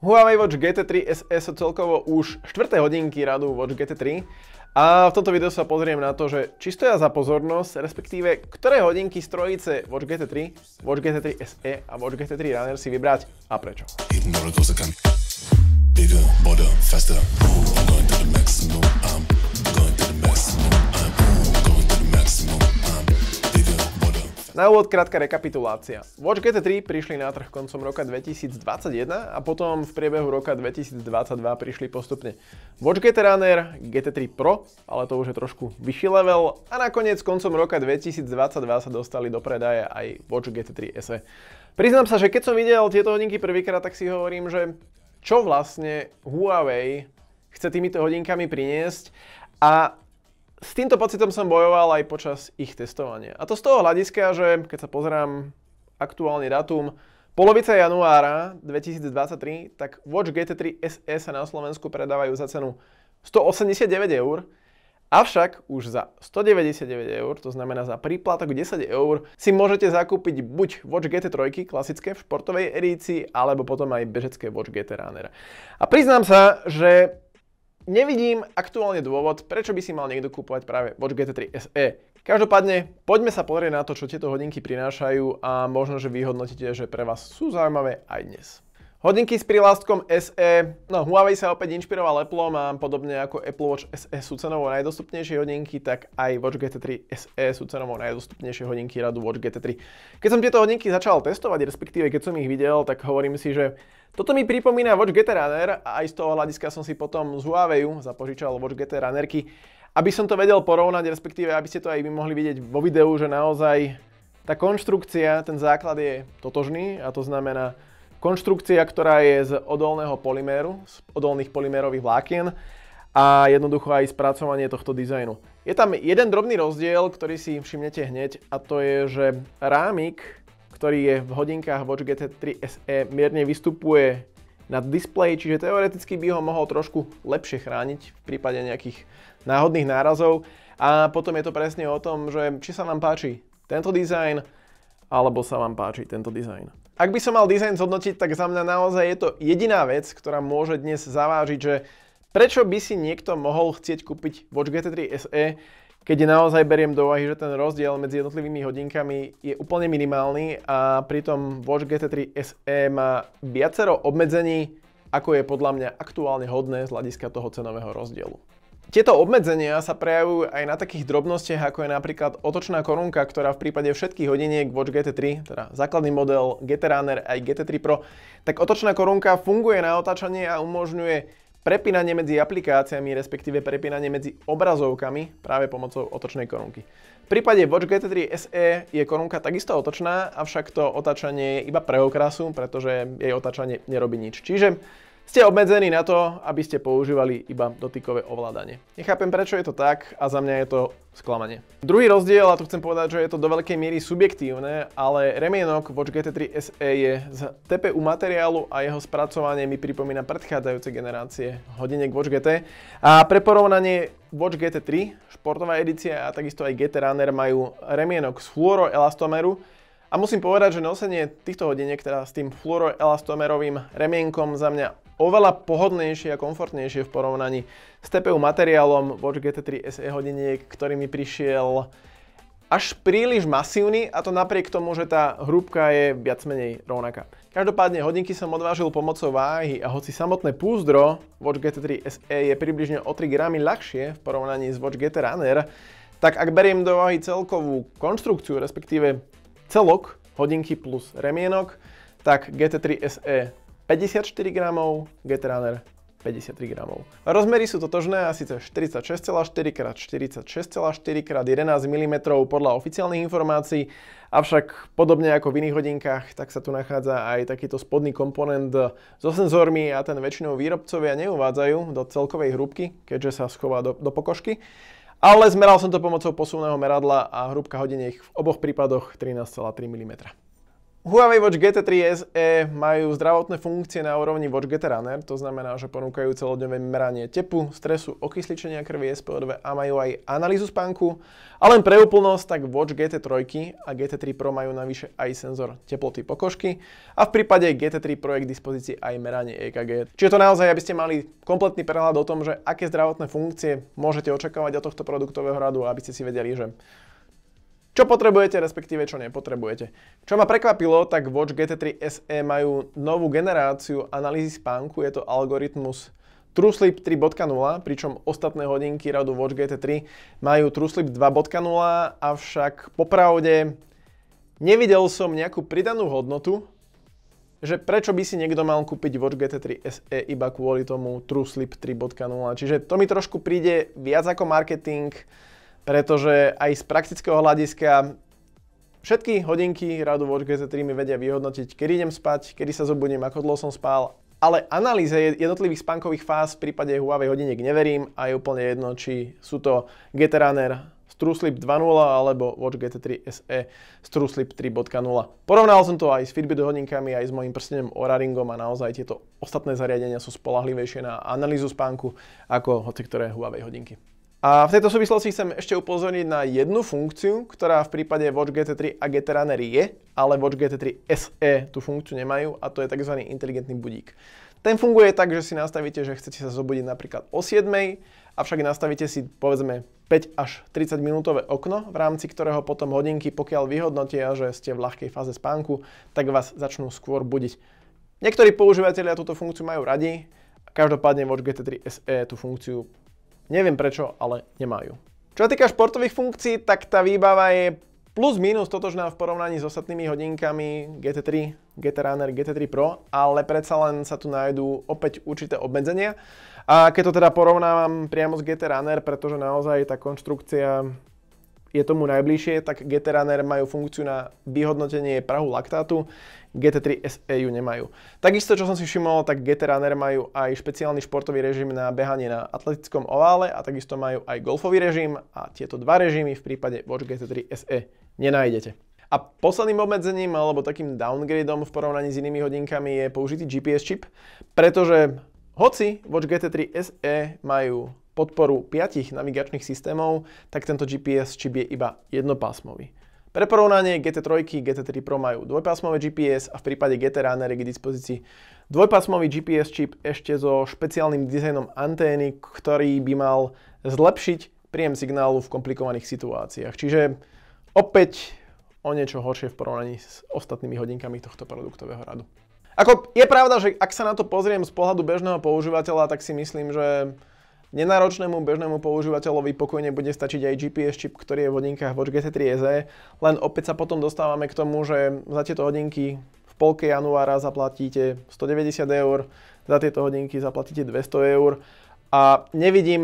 Huawei Watch GT3 SE sú celkovo už 4. hodinky radu Watch GT3 a v tomto videu sa pozriem na to, že či stoja za pozornosť, respektíve ktoré hodinky z trojice Watch GT3, Watch GT3 SE a Watch GT3 Runner si vybrať a prečo. Bigger, bolder, faster. Na úvod krátka rekapitulácia. Watch GT 3 prišli na trh koncom roka 2021 a potom v priebehu roka 2022 prišli postupne Watch GT Runner, GT 3 Pro, ale to už je trošku vyšší level a nakoniec koncom roka 2022 sa dostali do predaje aj Watch GT 3 SE. Priznám sa, že keď som videl tieto hodinky prvýkrát, tak si hovorím, že čo vlastne Huawei chce týmito hodinkami priniesť a s týmto pocitom som bojoval aj počas ich testovania. A to z toho hľadiska, že keď sa pozerám aktuálny datum. polovica januára 2023, tak Watch GT3 SE sa na Slovensku predávajú za cenu 189 eur, avšak už za 199 eur, to znamená za príplatok 10 eur, si môžete zakúpiť buď Watch GT3 klasické v športovej edícii, alebo potom aj bežecké Watch GT Runner. A priznám sa, že Nevidím aktuálne dôvod, prečo by si mal niekto kúpovať práve Watch GT3 SE. Každopádne, poďme sa pozrieť na to, čo tieto hodinky prinášajú a možno, že vyhodnotíte, že pre vás sú zaujímavé aj dnes. Hodinky s prívlastkom SE, no Huawei sa opäť inšpiroval Apple a podobne ako Apple Watch SE sú cenovo najdostupnejšie hodinky, tak aj Watch GT3 SE sú cenovo najdostupnejšie hodinky radu Watch GT3. Keď som tieto hodinky začal testovať, respektíve keď som ich videl, tak hovorím si, že toto mi pripomína Watch GT Runner a aj z toho hľadiska som si potom z Huawei zapožičal Watch GT Runnerky, aby som to vedel porovnať, respektíve aby ste to aj vy mohli vidieť vo videu, že naozaj tá konštrukcia, ten základ je totožný a to znamená konštrukcia, ktorá je z odolného polyméru, z odolných polymérových vlákien a jednoducho aj spracovanie tohto dizajnu. Je tam jeden drobný rozdiel, ktorý si všimnete hneď a to je, že rámik, ktorý je v hodinkách Watch GT3 SE mierne vystupuje na displeji, čiže teoreticky by ho mohol trošku lepšie chrániť v prípade nejakých náhodných nárazov. A potom je to presne o tom, že či sa vám páči tento dizajn, alebo sa vám páči tento dizajn. Ak by som mal dizajn zhodnotiť, tak za mňa naozaj je to jediná vec, ktorá môže dnes zavážiť, že prečo by si niekto mohol chcieť kúpiť Watch GT3 SE, keď naozaj beriem do úvahy, že ten rozdiel medzi jednotlivými hodinkami je úplne minimálny a pritom Watch GT3 SE má viacero obmedzení, ako je podľa mňa aktuálne hodné z hľadiska toho cenového rozdielu. Tieto obmedzenia sa prejavujú aj na takých drobnostiach, ako je napríklad otočná korunka, ktorá v prípade všetkých hodiniek Watch GT3, teda základný model GT Runner aj GT3 Pro, tak otočná korunka funguje na otáčanie a umožňuje prepínanie medzi aplikáciami, respektíve prepínanie medzi obrazovkami práve pomocou otočnej korunky. V prípade Watch GT3 SE je korunka takisto otočná, avšak to otáčanie je iba pre okrasu, pretože jej otáčanie nerobí nič. Čiže ste obmedzení na to, aby ste používali iba dotykové ovládanie. Nechápem, prečo je to tak a za mňa je to sklamanie. Druhý rozdiel, a tu chcem povedať, že je to do veľkej miery subjektívne, ale remienok Watch GT3 SE je z TPU materiálu a jeho spracovanie mi pripomína predchádzajúce generácie hodinek Watch GT. A pre porovnanie Watch GT3, športová edícia a takisto aj GT Runner majú remienok z fluoroelastomeru, a musím povedať, že nosenie týchto hodiniek, teda s tým fluoroelastomerovým remienkom za mňa oveľa pohodnejšie a komfortnejšie v porovnaní s TPU materiálom Watch GT3 SE hodiniek, ktorý mi prišiel až príliš masívny a to napriek tomu, že tá hrúbka je viac menej rovnaká. Každopádne hodinky som odvážil pomocou váhy a hoci samotné púzdro Watch GT3 SE je približne o 3 gramy ľahšie v porovnaní s Watch GT Runner, tak ak beriem do váhy celkovú konštrukciu, respektíve celok hodinky plus remienok, tak GT3 SE 54 gramov, Getrunner 53 gramov. Rozmery sú totožné a síce 46,4 x 46,4 x 11 mm podľa oficiálnych informácií, avšak podobne ako v iných hodinkách, tak sa tu nachádza aj takýto spodný komponent so senzormi a ten väčšinou výrobcovia neuvádzajú do celkovej hrúbky, keďže sa schová do, do pokožky. Ale zmeral som to pomocou posuvného meradla a hrúbka hodiniek v oboch prípadoch 13,3 mm. Huawei Watch GT 3 SE majú zdravotné funkcie na úrovni Watch GT Runner, to znamená, že ponúkajú celodňové meranie tepu, stresu, okysličenia krvi SPO2 a majú aj analýzu spánku. A len pre úplnosť, tak Watch GT 3 a GT 3 Pro majú navyše aj senzor teploty pokožky a v prípade GT 3 Pro je k dispozícii aj meranie EKG. Čiže to naozaj, aby ste mali kompletný prehľad o tom, že aké zdravotné funkcie môžete očakávať od tohto produktového radu, aby ste si vedeli, že čo potrebujete, respektíve čo nepotrebujete. Čo ma prekvapilo, tak Watch GT3 SE majú novú generáciu analýzy spánku, je to algoritmus TrueSleep 3.0, pričom ostatné hodinky radu Watch GT3 majú TrueSleep 2.0, avšak popravde nevidel som nejakú pridanú hodnotu, že prečo by si niekto mal kúpiť Watch GT3 SE iba kvôli tomu TrueSleep 3.0. Čiže to mi trošku príde viac ako marketing, pretože aj z praktického hľadiska všetky hodinky Radu Watch GT3 mi vedia vyhodnotiť, kedy idem spať, kedy sa zobudím, ako dlho som spal, ale analýze jednotlivých spánkových fáz v prípade Huawei hodiniek neverím a je úplne jedno, či sú to z TrueSleep 2.0 alebo Watch GT3 SE TrueSleep 3.0. Porovnal som to aj s Fitbit hodinkami, aj s mojim prstenom Oraringom a naozaj tieto ostatné zariadenia sú spolahlivejšie na analýzu spánku ako hoci ktoré Huawei hodinky. A v tejto súvislosti chcem ešte upozorniť na jednu funkciu, ktorá v prípade Watch GT3 a GT Runner je, ale Watch GT3 SE tú funkciu nemajú a to je tzv. inteligentný budík. Ten funguje tak, že si nastavíte, že chcete sa zobudiť napríklad o 7, avšak nastavíte si povedzme 5 až 30 minútové okno, v rámci ktorého potom hodinky, pokiaľ vyhodnotia, že ste v ľahkej fáze spánku, tak vás začnú skôr budiť. Niektorí používateľia túto funkciu majú radi, každopádne Watch GT3 SE tú funkciu Neviem prečo, ale nemajú. Čo sa týka športových funkcií, tak tá výbava je plus minus totožná v porovnaní s ostatnými hodinkami GT3, GT Runner, GT3 Pro, ale predsa len sa tu nájdú opäť určité obmedzenia. A keď to teda porovnávam priamo s GT Runner, pretože naozaj tá konštrukcia je tomu najbližšie, tak GT Runner majú funkciu na vyhodnotenie prahu laktátu, GT3 SE ju nemajú. Takisto, čo som si všimol, tak GT Runner majú aj špeciálny športový režim na behanie na atletickom ovále a takisto majú aj golfový režim a tieto dva režimy v prípade Watch GT3 SE nenájdete. A posledným obmedzením alebo takým downgradeom v porovnaní s inými hodinkami je použitý GPS čip, pretože hoci Watch GT3 SE majú podporu piatich navigačných systémov, tak tento GPS čip je iba jednopásmový. Pre porovnanie GT3, GT3 Pro majú dvojpásmové GPS a v prípade GT Runner je k dispozícii dvojpásmový GPS čip ešte so špeciálnym dizajnom antény, ktorý by mal zlepšiť príjem signálu v komplikovaných situáciách. Čiže opäť o niečo horšie v porovnaní s ostatnými hodinkami tohto produktového radu. Ako je pravda, že ak sa na to pozriem z pohľadu bežného používateľa, tak si myslím, že Nenáročnému bežnému používateľovi pokojne bude stačiť aj GPS čip, ktorý je v hodinkách Watch GT 3 SE, len opäť sa potom dostávame k tomu, že za tieto hodinky v polke januára zaplatíte 190 eur, za tieto hodinky zaplatíte 200 eur a nevidím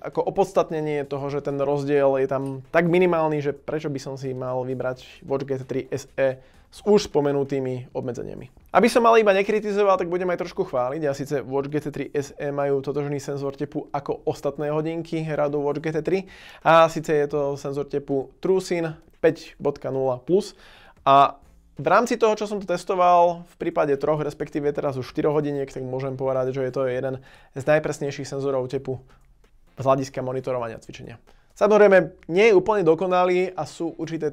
ako opodstatnenie toho, že ten rozdiel je tam tak minimálny, že prečo by som si mal vybrať Watch GT 3 SE s už spomenutými obmedzeniami. Aby som ale iba nekritizoval, tak budem aj trošku chváliť. A síce Watch GT3 SE majú totožný senzor tepu ako ostatné hodinky radu Watch GT3. A síce je to senzor tepu TrueSyn 5.0+. A v rámci toho, čo som to testoval, v prípade troch, respektíve teraz už 4 hodiniek, tak môžem povedať, že je to jeden z najpresnejších senzorov tepu z hľadiska monitorovania cvičenia. Samozrejme, nie je úplne dokonalý a sú určité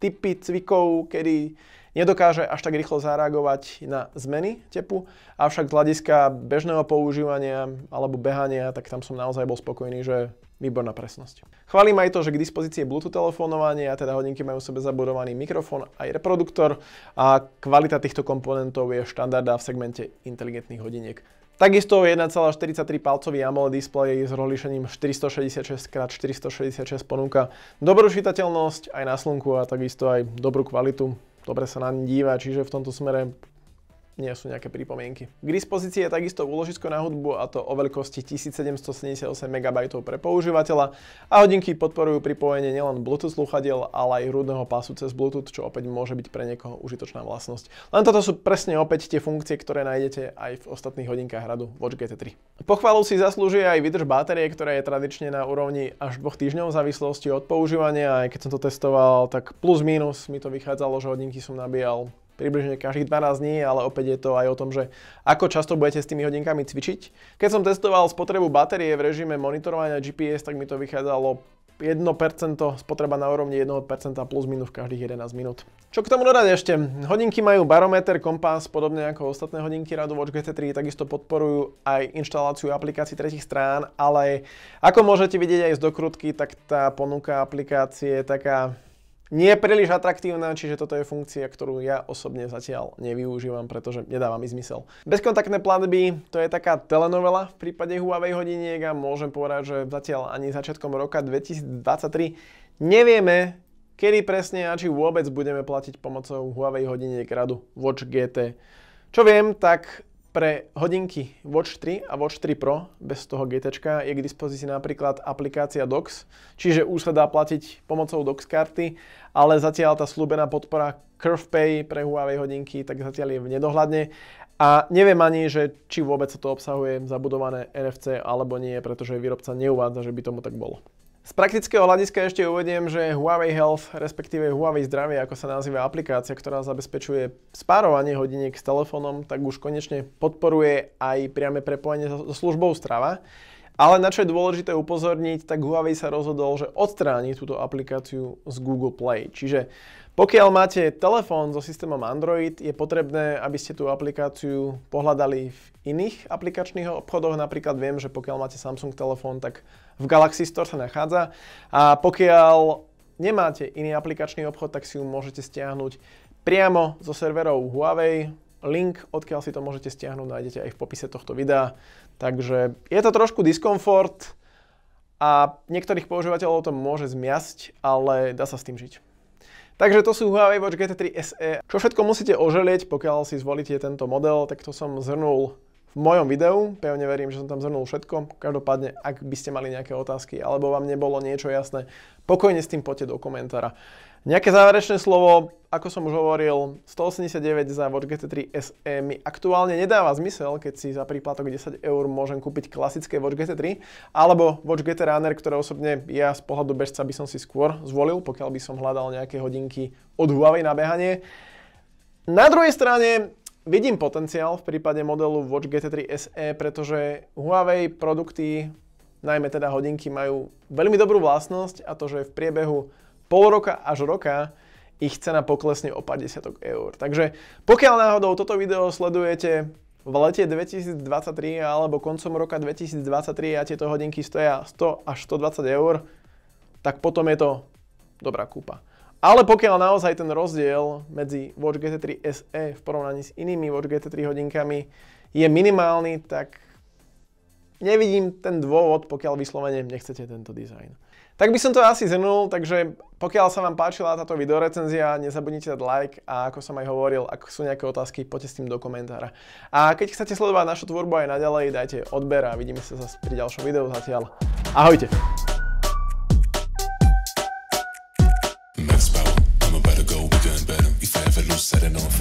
typy cvikov, kedy nedokáže až tak rýchlo zareagovať na zmeny tepu, avšak z hľadiska bežného používania alebo behania, tak tam som naozaj bol spokojný, že výborná presnosť. Chválim aj to, že k dispozícii je Bluetooth telefonovanie a teda hodinky majú v sebe zabudovaný mikrofón aj reproduktor a kvalita týchto komponentov je štandardná v segmente inteligentných hodiniek. Takisto 1,43 palcový AMOLED display s rozlíšením 466x466 ponúka dobrú čitateľnosť aj na slnku a takisto aj dobrú kvalitu. Dobre sa na ní díva, čiže v tomto smere nie sú nejaké pripomienky. K dispozícii je takisto úložisko na hudbu a to o veľkosti 1778 MB pre používateľa a hodinky podporujú pripojenie nielen Bluetooth sluchadiel, ale aj rúdneho pásu cez Bluetooth, čo opäť môže byť pre niekoho užitočná vlastnosť. Len toto sú presne opäť tie funkcie, ktoré nájdete aj v ostatných hodinkách hradu Watch GT3. Pochvalu si zaslúži aj vydrž batérie, ktorá je tradične na úrovni až 2 týždňov v závislosti od používania. Aj keď som to testoval, tak plus minus mi to vychádzalo, že hodinky som nabíjal približne každých 12 dní, ale opäť je to aj o tom, že ako často budete s tými hodinkami cvičiť. Keď som testoval spotrebu batérie v režime monitorovania GPS, tak mi to vychádzalo 1% spotreba na úrovni 1% plus minus v každých 11 minút. Čo k tomu dodať ešte? Hodinky majú barometer, kompás, podobne ako ostatné hodinky Radu Watch GT3, takisto podporujú aj inštaláciu aplikácií tretich strán, ale ako môžete vidieť aj z dokrutky, tak tá ponuka aplikácie je taká nie je príliš atraktívna, čiže toto je funkcia, ktorú ja osobne zatiaľ nevyužívam, pretože nedáva mi zmysel. Bezkontaktné platby, to je taká telenovela v prípade Huawei hodiniek a môžem povedať, že zatiaľ ani začiatkom roka 2023 nevieme, kedy presne a či vôbec budeme platiť pomocou Huawei hodiniek radu Watch GT. Čo viem, tak pre hodinky Watch 3 a Watch 3 Pro bez toho GT je k dispozícii napríklad aplikácia DOX, čiže už sa dá platiť pomocou DOX karty, ale zatiaľ tá slúbená podpora Curve Pay pre Huawei hodinky, tak zatiaľ je v nedohľadne. A neviem ani, že či vôbec sa to obsahuje zabudované NFC alebo nie, pretože výrobca neuvádza, že by tomu tak bolo. Z praktického hľadiska ešte uvediem, že Huawei Health, respektíve Huawei Zdravie, ako sa nazýva aplikácia, ktorá zabezpečuje spárovanie hodiniek s telefónom, tak už konečne podporuje aj priame prepojenie so službou Strava. Ale na čo je dôležité upozorniť, tak Huawei sa rozhodol, že odstráni túto aplikáciu z Google Play. Čiže pokiaľ máte telefón so systémom Android, je potrebné, aby ste tú aplikáciu pohľadali v iných aplikačných obchodoch. Napríklad viem, že pokiaľ máte Samsung telefón, tak v Galaxy Store sa nachádza. A pokiaľ nemáte iný aplikačný obchod, tak si ju môžete stiahnuť priamo zo serverov Huawei. Link, odkiaľ si to môžete stiahnuť, nájdete aj v popise tohto videa. Takže je to trošku diskomfort a niektorých používateľov to môže zmiasť, ale dá sa s tým žiť. Takže to sú Huawei Watch GT3 SE. Čo všetko musíte oželieť, pokiaľ si zvolíte tento model, tak to som zhrnul v mojom videu. Pevne verím, že som tam zhrnul všetko. Každopádne, ak by ste mali nejaké otázky alebo vám nebolo niečo jasné, pokojne s tým poďte do komentára. Nejaké záverečné slovo, ako som už hovoril, 189 za Watch GT3 SE mi aktuálne nedáva zmysel, keď si za príplatok 10 eur môžem kúpiť klasické Watch GT3 alebo Watch GT Runner, ktoré osobne ja z pohľadu bežca by som si skôr zvolil, pokiaľ by som hľadal nejaké hodinky od Huawei na behanie. Na druhej strane vidím potenciál v prípade modelu Watch GT3 SE, pretože Huawei produkty, najmä teda hodinky, majú veľmi dobrú vlastnosť a to, že v priebehu pol roka až roka ich cena poklesne o 50 eur. Takže pokiaľ náhodou toto video sledujete v lete 2023 alebo koncom roka 2023 a tieto hodinky stoja 100 až 120 eur, tak potom je to dobrá kúpa. Ale pokiaľ naozaj ten rozdiel medzi Watch GT3 SE v porovnaní s inými Watch GT3 hodinkami je minimálny, tak nevidím ten dôvod, pokiaľ vyslovene nechcete tento dizajn. Tak by som to asi zhrnul, takže pokiaľ sa vám páčila táto videorecenzia, nezabudnite dať like a ako som aj hovoril, ak sú nejaké otázky, poďte s tým do komentára. A keď chcete sledovať našu tvorbu aj naďalej, dajte odber a vidíme sa zase pri ďalšom videu zatiaľ. Ahojte! off.